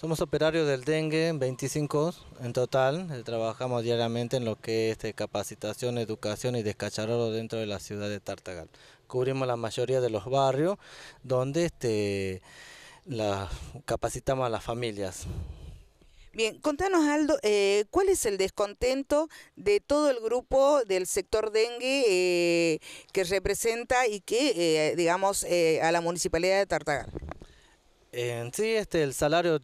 Somos operarios del dengue, 25 en total. Eh, trabajamos diariamente en lo que es este, capacitación, educación y descacharro dentro de la ciudad de Tartagal. Cubrimos la mayoría de los barrios donde este, la, capacitamos a las familias. Bien, contanos Aldo, eh, ¿cuál es el descontento de todo el grupo del sector dengue eh, que representa y que, digamos, a la municipalidad de Tartagal? En sí, este, el salario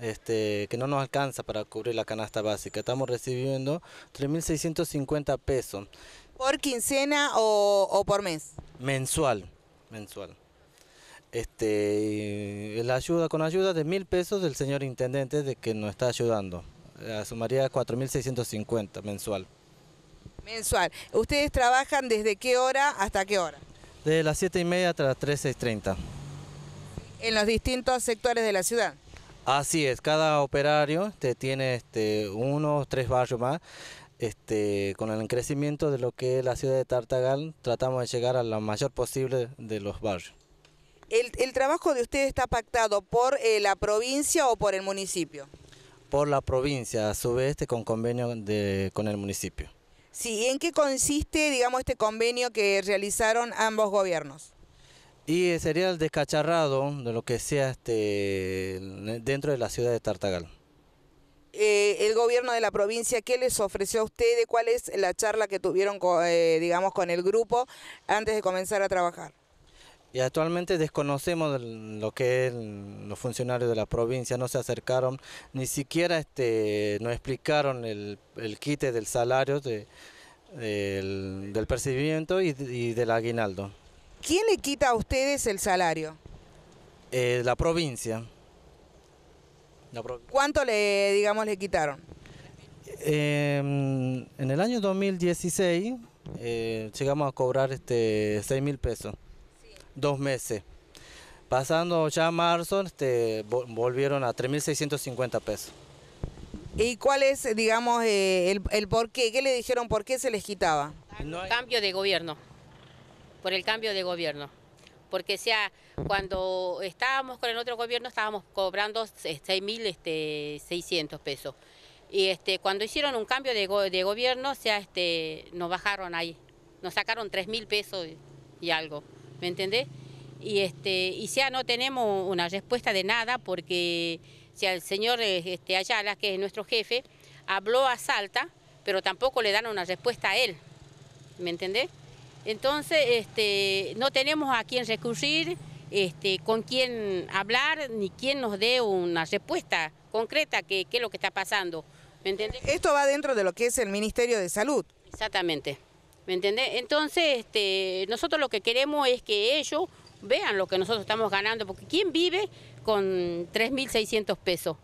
este, que no nos alcanza para cubrir la canasta básica. Estamos recibiendo 3.650 pesos. ¿Por quincena o, por mes? Mensual, mensual. Este, la ayuda con ayuda de mil pesos del señor intendente de que nos está ayudando. La eh, sumaría 4.650 mensual. Mensual. ¿Ustedes trabajan desde qué hora hasta qué hora? Desde las 7 y media hasta las 3, 30 ¿En los distintos sectores de la ciudad? Así es, cada operario tiene este, uno o tres barrios más. Este, con el crecimiento de lo que es la ciudad de Tartagal, tratamos de llegar a lo mayor posible de los barrios. ¿El, trabajo de usted está pactado por eh, la provincia o por el municipio? Por la provincia, a su vez este, con convenio con el municipio. Sí, en qué consiste, digamos, este convenio que realizaron ambos gobiernos? y sería el descacharrado de lo que sea este, dentro de la ciudad de Tartagal. Eh, el gobierno de la provincia, ¿qué les ofreció a ustedes? ¿Cuál es la charla que tuvieron, con, eh, digamos, con el grupo antes de comenzar a trabajar? Y actualmente desconocemos lo que es los funcionarios de la provincia, no se acercaron, ni siquiera este, nos explicaron el, quite del salario, de, del, percibimiento y del aguinaldo. ¿Quién le quita a ustedes el salario? Eh, la provincia. ¿Cuánto le, digamos, le quitaron? Em, en el año 2016 eh, llegamos a cobrar este 6 mil pesos, dos meses. Pasando ya a marzo, este, volvieron a mil 3.650 pesos. ¿Y cuál es, digamos, eh, el, el por qué? ¿Qué le dijeron por qué se les quitaba? Cambio de gobierno por el cambio de gobierno. Porque sea, cuando estábamos con el otro gobierno estábamos cobrando 6.600 este, pesos. Y este, cuando hicieron un cambio de, gobierno, sea, este, nos bajaron ahí, nos sacaron 3.000 pesos y algo, ¿me entendés? Y, este, y sea, no tenemos una respuesta de nada porque si el señor este, Ayala, que es nuestro jefe, habló a Salta, pero tampoco le dan una respuesta a él, ¿me entendés? Entonces, este, no tenemos a quién recurrir, este, con quién hablar, ni quién nos dé una respuesta concreta que qué es lo que está pasando. ¿Me entendés? Esto va dentro de lo que es el Ministerio de Salud. Exactamente. ¿Me entendés? Entonces, este, nosotros lo que queremos es que ellos vean lo que nosotros estamos ganando, porque ¿quién vive con 3.600 pesos?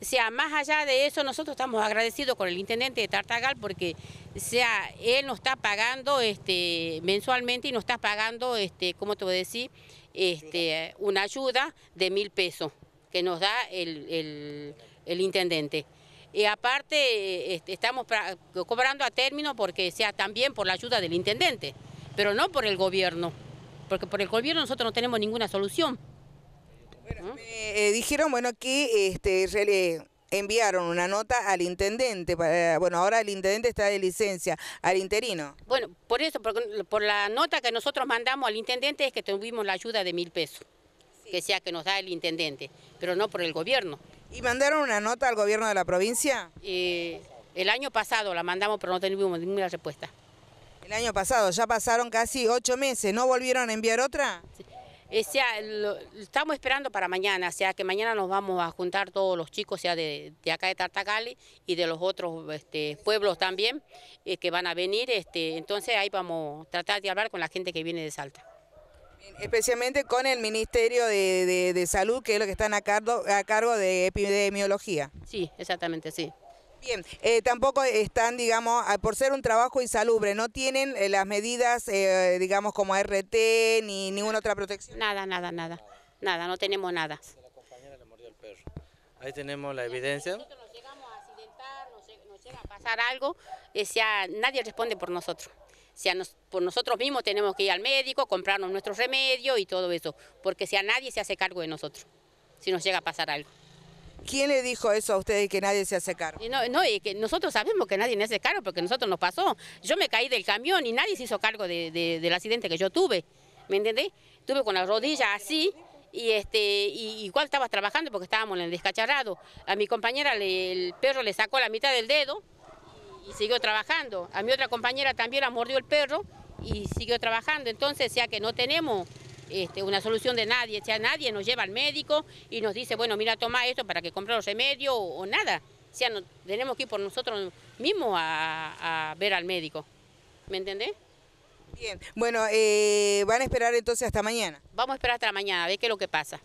sea, más allá de eso, nosotros estamos agradecidos con el intendente de Tartagal porque sea, él nos está pagando este, mensualmente y nos está pagando, este, ¿cómo te voy a decir? Este, una ayuda de mil pesos que nos da el, intendente. Y aparte este, estamos cobrando a término porque sea también por la ayuda del intendente, pero no por el gobierno, porque por el gobierno nosotros no tenemos ninguna solución. ¿Mm? Eh, dijeron, bueno, que este, enviaron una nota al intendente, bueno, ahora el intendente está de licencia, al interino. Bueno, por eso, por, la nota que nosotros mandamos al intendente es que tuvimos la ayuda de mil pesos, que sea que nos da el intendente, pero no por el gobierno. ¿Y mandaron una nota al gobierno de la provincia? Eh, el año pasado la mandamos, pero no tuvimos ninguna respuesta. El año pasado, ya pasaron casi ocho meses, ¿no volvieron a enviar otra? estamos esperando para mañana, o sea que mañana nos vamos a juntar todos los chicos, sea de, acá de Tartagali y de los otros este, pueblos también eh, que van a venir. Este, entonces ahí vamos a tratar de hablar con la gente que viene de Salta. Especialmente con el Ministerio de, de Salud, que es lo que están a cargo, a cargo de epidemiología. Sí, exactamente, sí. Bien, eh, tampoco están, digamos, ah, por ser un trabajo insalubre, no tienen eh, las medidas, eh, digamos, como RT ni ninguna otra protección. Nada, nada, nada, nada, no tenemos nada. La compañera le mordió el perro. Ahí tenemos la evidencia. Si nosotros nos llegamos a accidentar, nos, llega a pasar algo, nadie responde por nosotros. Si por nosotros mismos tenemos que ir al médico, comprarnos nuestros remedios y todo eso, porque si a nadie se hace cargo de nosotros, si nos llega a pasar algo. ¿Quién le dijo eso a ustedes que nadie se hace cargo? no, y que nosotros sabemos que nadie se hace cargo porque nosotros nos pasó. Yo me caí del camión y nadie se hizo cargo del accidente que yo tuve. ¿Me entendés? Tuve con la rodilla así y este y igual estaba trabajando porque estábamos en el descacharrado. A mi compañera el perro le sacó la mitad del dedo y siguió trabajando. A mi otra compañera también la mordió el perro y siguió trabajando. Entonces, ya que no tenemos este, una solución de nadie, o sea, nadie nos lleva al médico y nos dice, bueno, mira, toma esto para que compre los remedios o, nada. O sea, no, tenemos que ir por nosotros mismos a, ver al médico. ¿Me entendés? Bien, bueno, eh, van a esperar entonces hasta mañana. Vamos a esperar hasta mañana, a ver qué es lo que pasa.